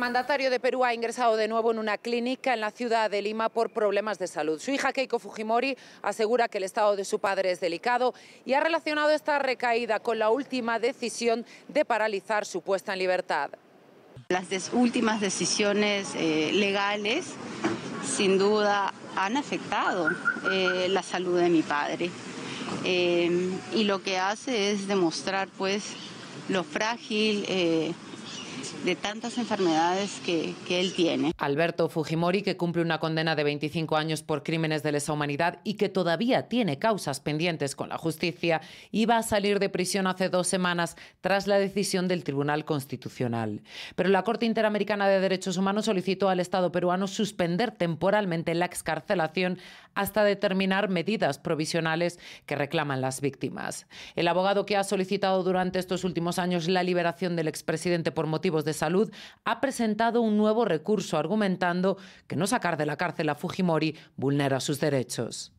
mandatario de Perú ha ingresado de nuevo en una clínica en la ciudad de Lima por problemas de salud. Su hija Keiko Fujimori asegura que el estado de su padre es delicado y ha relacionado esta recaída con la última decisión de paralizar su puesta en libertad. Las últimas decisiones eh, legales sin duda han afectado eh, la salud de mi padre eh, y lo que hace es demostrar pues lo frágil de tantas enfermedades que, que él tiene. Alberto Fujimori, que cumple una condena de 25 años por crímenes de lesa humanidad y que todavía tiene causas pendientes con la justicia, iba a salir de prisión hace dos semanas tras la decisión del Tribunal Constitucional. Pero la Corte Interamericana de Derechos Humanos solicitó al Estado peruano suspender temporalmente la excarcelación hasta determinar medidas provisionales que reclaman las víctimas. El abogado que ha solicitado durante estos últimos años la liberación del expresidente por motivos de Salud ha presentado un nuevo recurso argumentando que no sacar de la cárcel a Fujimori vulnera sus derechos.